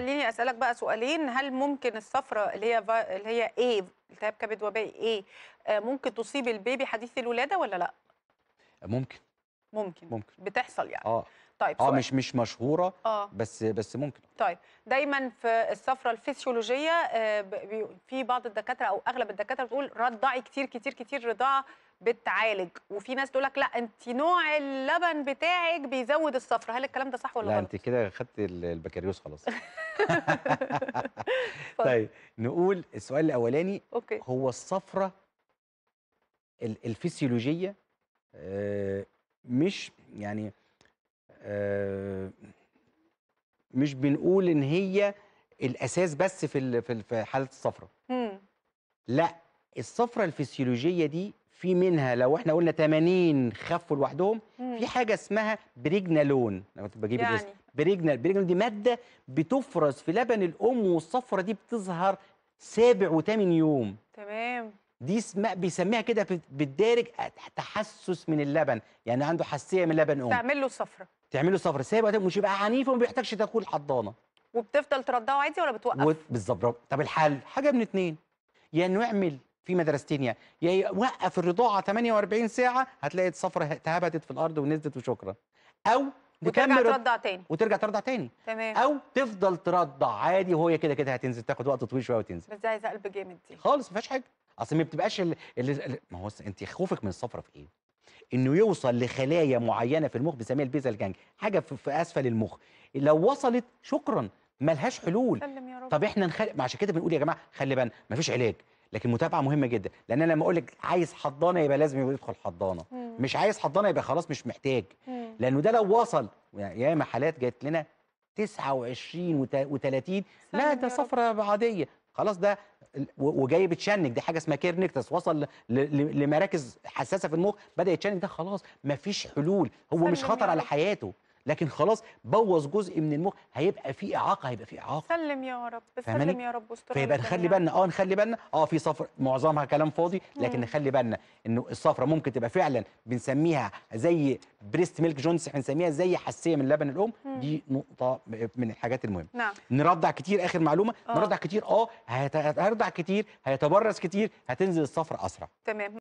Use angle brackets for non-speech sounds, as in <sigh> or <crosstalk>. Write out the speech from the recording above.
خليني اسالك بقى سؤالين هل ممكن الصفرة اللي هي فا... اللي هي ايه التهاب كبد وبائي ايه ممكن تصيب البيبي حديث الولاده ولا لا ممكن ممكن ممكن بتحصل يعني اه طيب اه مش مش مشهوره آه. بس بس ممكن طيب دايما في السفره الفسيولوجيه آه، في بعض الدكاتره او اغلب الدكاتره بتقول رضعي كتير كتير كتير رضاعه بتعالج وفي ناس تقول لك لا انت نوع اللبن بتاعك بيزود الصفرة هل الكلام ده صح ولا لا غلط؟ لا انت كده خدت البكالوريوس خلاص <laughs> <laughs> طيب. طيب نقول السؤال الاولاني أوكي. هو الصفرة الفسيولوجيه آه، مش يعني آه مش بنقول ان هي الاساس بس في في حاله الصفرة لا الصفرة الفسيولوجيه دي في منها لو احنا قلنا 80 خفوا لوحدهم في حاجه اسمها بريجنالون انا كنت بجيب يعني. الاسم بريجنال بريجنال دي ماده بتفرز في لبن الام والصفرة دي بتظهر سابع وثامن يوم تمام دي بيسميها كده بالدارج تحسس من اللبن يعني عنده حساسيه من لبن ام تعمل له صفرة تعمل له صفرة سايبه مش يبقى عنيف وما بيحتاجش تاكل حضانه وبتفضل ترضعه عادي ولا بتوقف بالظبط طب الحل حاجه من اتنين يا يعني انه اعمل في مدرستين يا يعني. وقف الرضاعه 48 ساعه هتلاقي الصفرة اتهبتت في الارض ونزلت وشكرا او وترجع ترضع تاني وترجع ترضع تاني تمام او تفضل ترضع عادي وهي كده كده هتنزل تاخد وقت طويل شويه وتنزل بس عايزه قلب جامد دي خالص ما فيهاش حاجه اصل ما بتبقاش اللي ما هو انت خوفك من الصفرة في ايه؟ انه يوصل لخلايا معينه في المخ بنسميها البيزل جانج حاجه في اسفل المخ لو وصلت شكرا ملهاش حلول يا رب. طب احنا نخل... عشان كده بنقول يا جماعه خلي بالنا مفيش علاج لكن متابعه مهمه جدا لان انا لما اقول لك عايز حضانه يبقى لازم يدخل حضانه مم. مش عايز حضانه يبقى خلاص مش محتاج مم. لانه ده لو وصل ياما حالات جت لنا 29 و30 لا ده صفره عاديه خلاص ده وجاي بتشنج دي حاجه اسمها كيرنكتس وصل لمراكز حساسه في المخ بدا يتشنج ده خلاص مفيش حلول هو مش خطر على حياته لكن خلاص بوظ جزء من المخ هيبقى في اعاقه هيبقى في اعاقه سلم يا رب سلم يا رب استر فيبقى نخلي بالنا اه نخلي بالنا اه في صفر معظمها كلام فاضي لكن مم. نخلي بالنا انه الصفرة ممكن تبقى فعلا بنسميها زي بريست ميلك جونز احنا بنسميها زي حساسيه من لبن الام مم. دي نقطه من الحاجات المهمه نعم. نرضع كتير اخر معلومه أوه. نرضع كتير اه هرضع كتير هيتبرز كتير هتنزل الصفرة اسرع تمام